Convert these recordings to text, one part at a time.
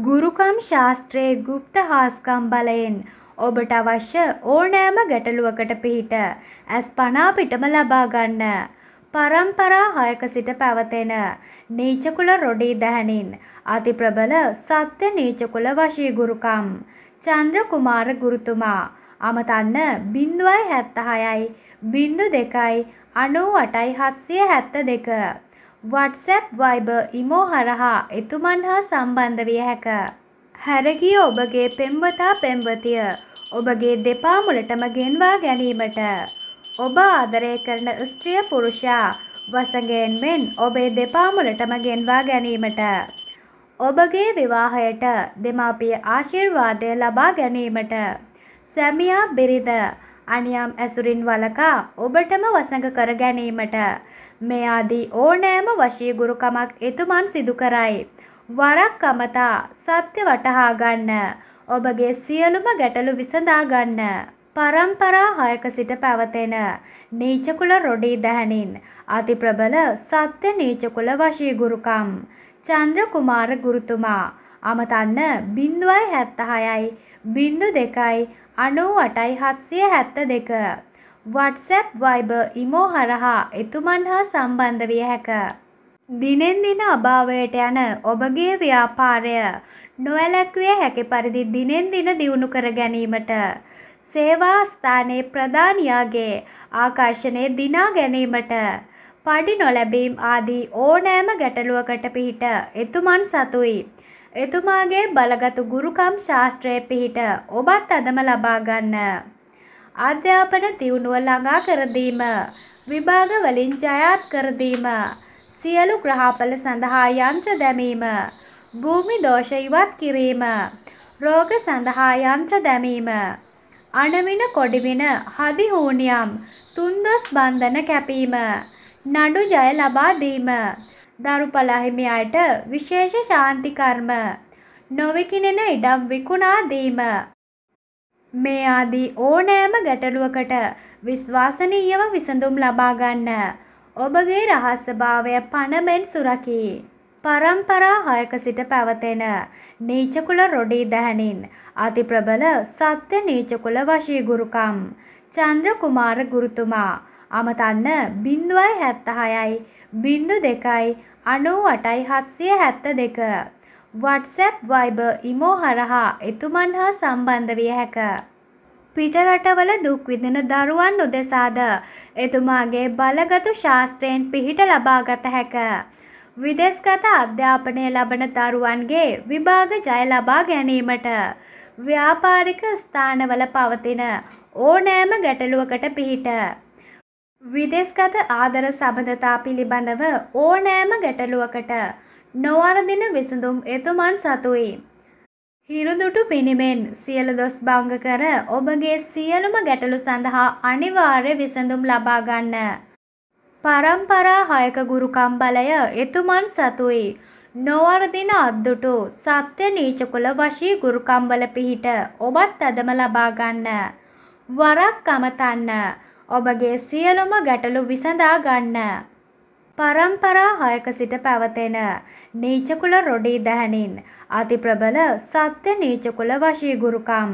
ගුරුකම් ශාස්ත්‍රයේ ගුප්ත හාස්කම් බලයෙන් ඔබට අවශ්‍ය ඕනෑම ගැටලුවකට පිහිට ඇස් පනාපිටම ලබාගන්න. පරම්පරා හයක සිට පැවතෙන නීචකුල රොඩී දැහැනින් අතිප්‍රබල සත්‍ය නීචකුල වශී ගුරුකම් චන්ද්‍ර කුමාර ගුරුතුමා අමතන්න බිින්දුවයි හැත්තහයයි බිින්දු දෙකයි අනු වටයි හත්සිය හැත්ත දෙක. WhatsApp Viber ඉමෝ හරහා එතුමන් හා සම්බන්ධ විය හැක. හැරගිය ඔබගේ පෙම්වතා පෙම්වතිය ඔබගේ දෙපා මුලටම ගෙන්වා ගැනීමට ඔබ ආදරය කරන ස්ත්‍රිය පුරුෂයා වසඟයෙන් මෙන් ඔබේ දෙපා මුලටම ගෙන්වා ගැනීමට ඔබගේ විවාහයට දෙමාපිය ආශිර්වාදය ලබා ගැනීමට සැමියා බිරිඳ අනියම් ඇසුරින් වලකා ඔබටම වසඟ කර ගැනීමට මේ ආදී ඕනෑම වශීගුරුකමක් එතුමන් සිදු කරයි. වරක් අමතා සත්‍ය වටහා ගන්න. ඔබගේ සියලුම ගැටලු විසඳා ගන්න. පරම්පරා හයක සිට පැවතෙන නීචකුල රොඩී දැහැනින් අති ප්‍රබල සත්‍ය නීචකුල වශී ගුරුකම් චන්ද්‍ර කුමාර ගුරුතුමා අමතන්න බිින්දුවයි හැත්තහයයි බිින්දු දෙකයි අනූ අටයි හත්සිය හැත්ත දෙක. වටසැප් වයිබ ඉමෝ හරහා එතුමන් හා සම්බන්ධ විය හැක. දිනෙන් දින අභාවයට යන ඔබගේ ව්‍යාපාරය නොවැලැක්විය හැකි පරිදි දිනෙන් දින දියුණු කර ගැනීමට. සේවා ස්ථානයේ ප්‍රධානයාගේ ආකර්ෂණය දිනා ගැනීමට. පඩි නොලැබීම් ආදී ඕනෑම ගැටලුවකට පිහිට එතුමන් සතුයි. එතුමාගේ බලගතු ගුරුකම් ශාස්ත්‍රය පිහිට ඔබත් අදම ලබාගන්න. අධ්‍යාපන තිවුණුව ළඟා කරදීම විභාග වලින් ජයාත් කරදීම සියලු ග්‍රහපල සඳහා යන්ත්‍ර දැමීම භූමි දෝෂ ඉවත් කිරීම රෝග සඳහා යන්ත්‍ර දැමීම අණමින කොඩිවින හදි හෝනියම් තුන්දොස් බන්ධන කැපීම නඩු ජය ලබා දීම දරු පලාහිමියායට විශේෂ ශාන්තිකර්ම නොවිකිනෙන ඉඩම් විකුණා දීම. මේ ආදී ඕනෑම ගැටලුවකට විශ්වාසනීයව විසඳුම් ලබාගන්න. ඔබගේ රහස්සභාවය පණමෙන් සුරකී. පරම්පරා හයක සිට පැවතෙන නීචකුල රොඩී දැහැනින් අතිප්‍රබල සත්‍ය නීචකුල වශීගුරුකම් චන්ද්‍ර කුමාර ගුරුතුමා අමතන්න බිින්දුවයි හැත්තහයයි බිින්දු දෙකයි අනු අටයි හත්සිය හැත්ත දෙක. වටසැප් වයිබ ඉමෝ හරහා එතුමන් හා සම්බන්ධ විය හැක. පිටරටවල දුක් විඳින දරුවන් උදෙසාද එතුමාගේ බලගතු ශාස්ත්‍රයෙන් පිහිට ලබාගත හැක. විදෙස්ගත අධ්‍යාපනය ලබන දරුවන්ගේ විභාග ජය ලබා ගැනීමට ව්‍යාපාරික ස්ථානවල පවතින ඕනෑම ගැටලුවකට පිහිට විදේශගත ආදර සබඳතා පිළිබඳව ඕනෑම ගැටලුවකට නොවරදින විසඳුම් එතුමන් සතුයි. හිරුදුටු පිණිමෙන් සියලු දොස් භංග කර ඔබගේ සියලුම ගැටලු සඳහා අනිවාර්ය විසඳුම් ලබාගන්න. පරම්පරා හයක ගුරුකම් බලය එතුමන් සතුයි. නොවරදින අද්දුටු සත්‍ය නීචකුල වශී ගුරුකම්බල පිහිට ඔබත් අදම ලබාගන්න. වරක් කමතන්න. ඔබගේ සියලුම ගැටලු විසඳා ගන්න. පරම්පරා හයක සිට පැවතෙන නීචකුල රොඩී දැහැනින් අතිප්‍රබල සත්‍ය නීචකුල වශීගුරුකම්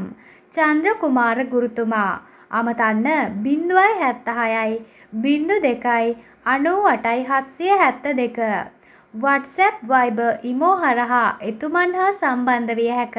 චන්ද්‍ර කුමාර ගුරුතුමා අමතන්න බිින්දුවයි හැත්තහයයි බිින්දු දෙකයි අනූ අටයි හත්සිය හැත්ත දෙක. වටසැප් වයිබ ඉමෝ හරහා එතුමන් හා සම්බන්ධ විය හැක.